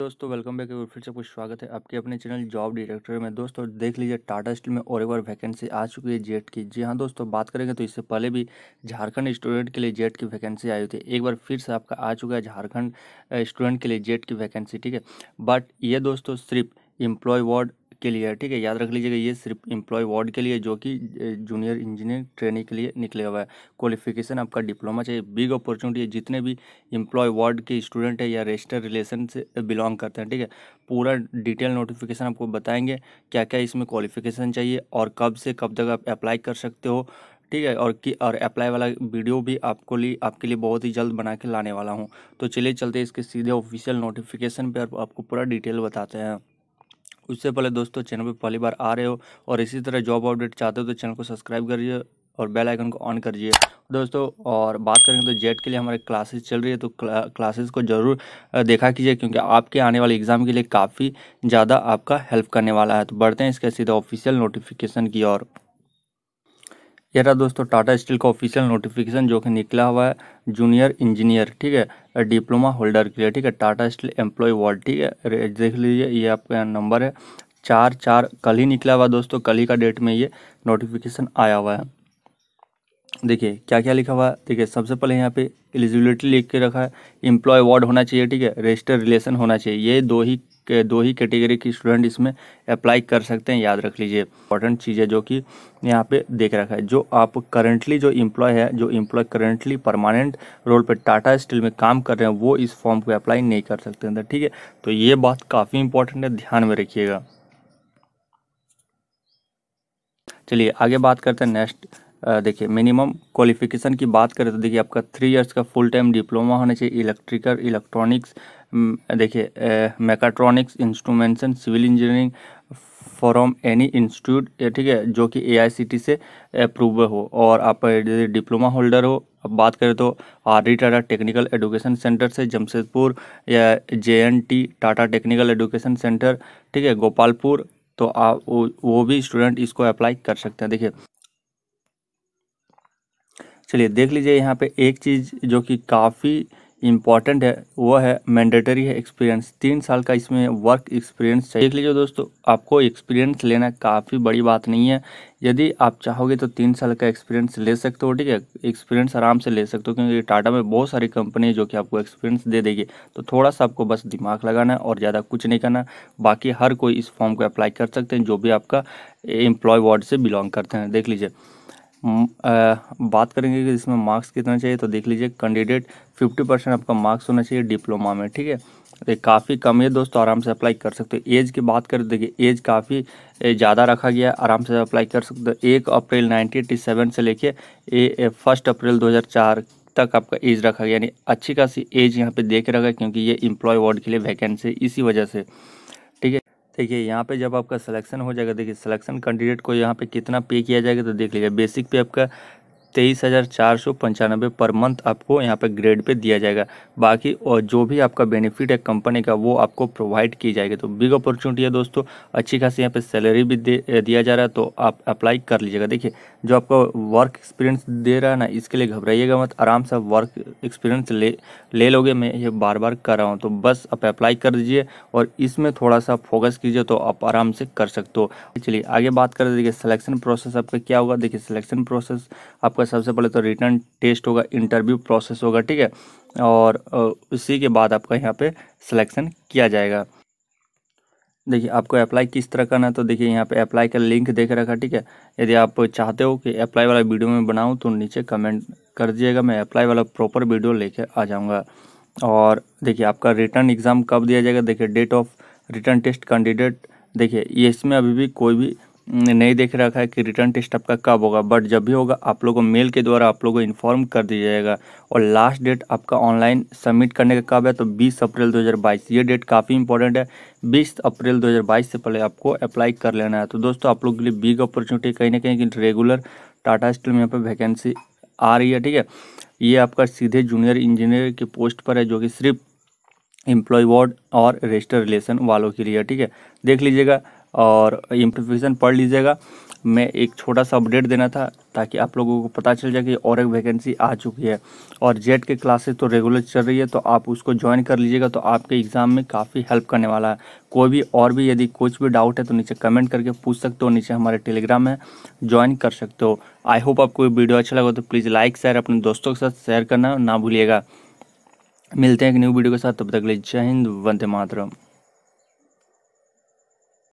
दोस्तों welcome back और फिर से कुछ स्वागत है आपके अपने चैनल जॉब डायरेक्टर में दोस्तों देख लीजिए टाटा स्टील में और एक बार वैकेंसी आ चुकी है जेट की जी हाँ दोस्तों बात करेंगे तो इससे पहले भी झारखंड स्टूडेंट के लिए जेट की वैकेंसी आई थी एक बार फिर से आपका आ चुका है झारखंड स्टूडेंट के लिए जेट की वैकेंसी ठीक है बट ये दोस्तों सिर्फ एम्प्लॉय वार्ड के लिए है ठीक है याद रख लीजिएगा ये सिर्फ एम्प्लॉय वार्ड के लिए जो कि जूनियर इंजीनियर ट्रेनिंग के लिए निकले हुआ है क्वालिफिकेशन आपका डिप्लोमा चाहिए बिग अपॉर्चुनिटी है जितने भी इम्प्लॉय वार्ड के स्टूडेंट है या रजिस्टर रिलेशन से बिलोंग करते हैं ठीक है पूरा डिटेल नोटिफिकेशन आपको बताएंगे क्या क्या इसमें क्वालिफिकेशन चाहिए और कब से कब तक आप अप्लाई कर सकते हो ठीक है और कि और अप्लाई वाला वीडियो भी आपको लिए आपके लिए बहुत ही जल्द बना के लाने वाला हूँ तो चलिए चलते इसके सीधे ऑफिशियल नोटिफिकेशन पर आपको पूरा डिटेल बताते हैं उससे पहले दोस्तों चैनल पर पहली बार आ रहे हो और इसी तरह जॉब अपडेट चाहते हो तो चैनल को सब्सक्राइब करिए और बेल आइकन को ऑन करिए दोस्तों और बात करेंगे तो जेट के लिए हमारे क्लासेस चल रही है तो क्ला, क्लासेस को ज़रूर देखा कीजिए क्योंकि आपके आने वाले एग्ज़ाम के लिए काफ़ी ज़्यादा आपका हेल्प करने वाला है तो बढ़ते हैं इसके सीधे ऑफिशियल नोटिफिकेशन की ओर ये रहा दोस्तों टाटा स्टील का ऑफिशियल नोटिफिकेशन जो कि निकला हुआ है जूनियर इंजीनियर ठीक है डिप्लोमा होल्डर के लिए ठीक है टाटा स्टील एम्प्लॉय वार्ड ठीक है देख लीजिए ये आपका नंबर है चार चार कल ही निकला हुआ दोस्तों कल ही का डेट में ये नोटिफिकेशन आया हुआ है देखिए क्या क्या लिखा हुआ है देखिए सबसे पहले यहाँ पे एलिजिबिलिटी लिख के रखा है एम्प्लॉय अवार्ड होना चाहिए ठीक है रजिस्टर रिलेशन होना चाहिए ये दो ही दो ही कैटेगरी की स्टूडेंट इसमें अप्लाई कर सकते हैं याद रख लीजिए इंपॉर्टेंट चीज़ है जो कि यहाँ पे देख रखा है जो आप करंटली जो इम्प्लॉय है जो इम्प्लॉय करंटली परमानेंट रोल पे टाटा स्टील में काम कर रहे हैं वो इस फॉर्म को अप्लाई नहीं कर सकते हैं ठीक है तो ये बात काफ़ी इंपॉर्टेंट है ध्यान में रखिएगा चलिए आगे बात करते हैं नेक्स्ट देखिए मिनिमम क्वालिफिकेशन की बात करें तो देखिए आपका थ्री इयर्स का फुल टाइम डिप्लोमा होना चाहिए इलेक्ट्रिकल इलेक्ट्रॉनिक्स देखिए mechatronics instrumentation civil engineering from any institute ठीक है जो कि एआईसीटी से अप्रूव हो और आप डिप्लोमा होल्डर हो अब बात करें तो R D Tata technical education centre से जमशेदपुर या J T Tata technical education centre ठीक है गोपालपुर तो आप वो भी स्टूडेंट इसको अप्लाई कर सकते हैं देखिए चलिए देख लीजिए यहाँ पे एक चीज़ जो कि काफ़ी इम्पॉर्टेंट है वो है मैंडेटरी है एक्सपीरियंस तीन साल का इसमें वर्क एक्सपीरियंस चाहिए देख लीजिए दोस्तों आपको एक्सपीरियंस लेना काफ़ी बड़ी बात नहीं है यदि आप चाहोगे तो तीन साल का एक्सपीरियंस ले सकते हो ठीक है एक्सपीरियंस आराम से ले सकते हो क्योंकि टाटा में बहुत सारी कंपनी है जो कि आपको एक्सपीरियंस दे देगी तो थोड़ा सा आपको बस दिमाग लगाना है और ज़्यादा कुछ नहीं करना बाकी हर कोई इस फॉर्म को अप्लाई कर सकते हैं जो भी आपका एम्प्लॉय वार्ड से बिलोंग करते हैं देख लीजिए हम्म, बात करेंगे कि इसमें मार्क्स कितना चाहिए तो देख लीजिए कैंडिडेट फिफ्टी परसेंट आपका मार्क्स होना चाहिए डिप्लोमा में ठीक है तो काफ़ी कम है दोस्तों आराम से अप्लाई कर सकते हो एज की बात करें तो देखिए एज काफ़ी ज़्यादा रखा गया है आराम से अप्लाई कर सकते हो एक अप्रैल नाइनटीन सेवन से लेके फर्स्ट अप्रैल दो हज़ार चार तक आपका एज रखा गया यानी अच्छी खासी एज यहाँ पे देख रखा है क्योंकि ये इम्प्लॉय वार्ड के लिए वैकेंसी इसी वजह से देखिए यहाँ पे जब आपका सिलेक्शन हो जाएगा देखिए सिलेक्शन कैंडिडेट को यहाँ पे कितना पे किया जाएगा तो देख लीजिए बेसिक पे आपका तेईस हज़ार चार सौ पंचानबे पर मंथ आपको यहाँ पे ग्रेड पे दिया जाएगा बाकी और जो भी आपका बेनिफिट है कंपनी का वो आपको प्रोवाइड की जाएगी तो बिग अपॉर्चुनिटी है दोस्तों अच्छी खासी यहाँ पे सैलरी भी दे दिया जा रहा है तो आप अप्लाई कर लीजिएगा देखिए जो आपका वर्क एक्सपीरियंस दे रहा है ना इसके लिए घबराइएगा मत आराम से वर्क एक्सपीरियंस ले ले लोगे मैं ये बार बार कर रहा हूँ तो बस आप अप्लाई कर दीजिए और इसमें थोड़ा सा फोकस कीजिए तो आप आराम से कर सकते हो चलिए आगे बात कर देखिए सिलेक्शन प्रोसेस आपका क्या होगा देखिए सिलेक्शन प्रोसेस आप आपका सबसे पहले तो रिटर्न टेस्ट होगा इंटरव्यू प्रोसेस होगा ठीक है और उसी के बाद आपका यहाँ पे सिलेक्शन किया जाएगा देखिए आपको अप्लाई किस तरह करना है तो देखिए यहाँ पे अप्लाई का लिंक देख रखा ठीक है यदि आप चाहते हो कि अप्लाई वाला वीडियो में बनाऊँ तो नीचे कमेंट कर दीजिएगा मैं अप्लाई वाला प्रॉपर वीडियो लेके आ जाऊँगा और देखिए आपका रिटर्न एग्ज़ाम कब दिया जाएगा देखिए date of written test candidate देखिए इसमें अभी भी कोई भी नहीं देख रखा है कि रिटर्न टेस्ट आपका कब होगा बट जब भी होगा आप लोगों को मेल के द्वारा आप लोगों को इन्फॉर्म कर दिया जाएगा और लास्ट डेट आपका ऑनलाइन सबमिट करने का कब है तो 20 अप्रैल 2022 ये डेट काफ़ी इंपॉर्टेंट है 20 अप्रैल 2022 से पहले आपको अप्लाई कर लेना है तो दोस्तों आप लोग के लिए बिग अपॉर्चुनिटी कहीं ना कहीं रेगुलर टाटा स्टील में यहाँ पर वैकेंसी आ रही है ठीक है ये आपका सीधे जूनियर इंजीनियर की पोस्ट पर है जो कि सिर्फ एम्प्लॉय वार्ड और रजिस्टर रिलेशन वालों के लिए ठीक है देख लीजिएगा और इम्प्लीफिकेशन पढ़ लीजिएगा मैं एक छोटा सा अपडेट देना था ताकि आप लोगों को पता चल जाए कि और एक वैकेंसी आ चुकी है और जेट e के क्लासेस तो रेगुलर चल रही है तो आप उसको ज्वाइन कर लीजिएगा तो आपके एग्ज़ाम में काफ़ी हेल्प करने वाला है कोई भी और भी यदि कुछ भी डाउट है तो नीचे कमेंट करके पूछ सकते हो नीचे हमारे टेलीग्राम में ज्वाइन कर सकते हो आई होप आपको वीडियो अच्छा लगा तो प्लीज़ लाइक शेयर अपने दोस्तों के साथ शेयर करना ना भूलिएगा मिलते हैं एक न्यू वीडियो के साथ तब तक ले जय हिंद वंदे मातरम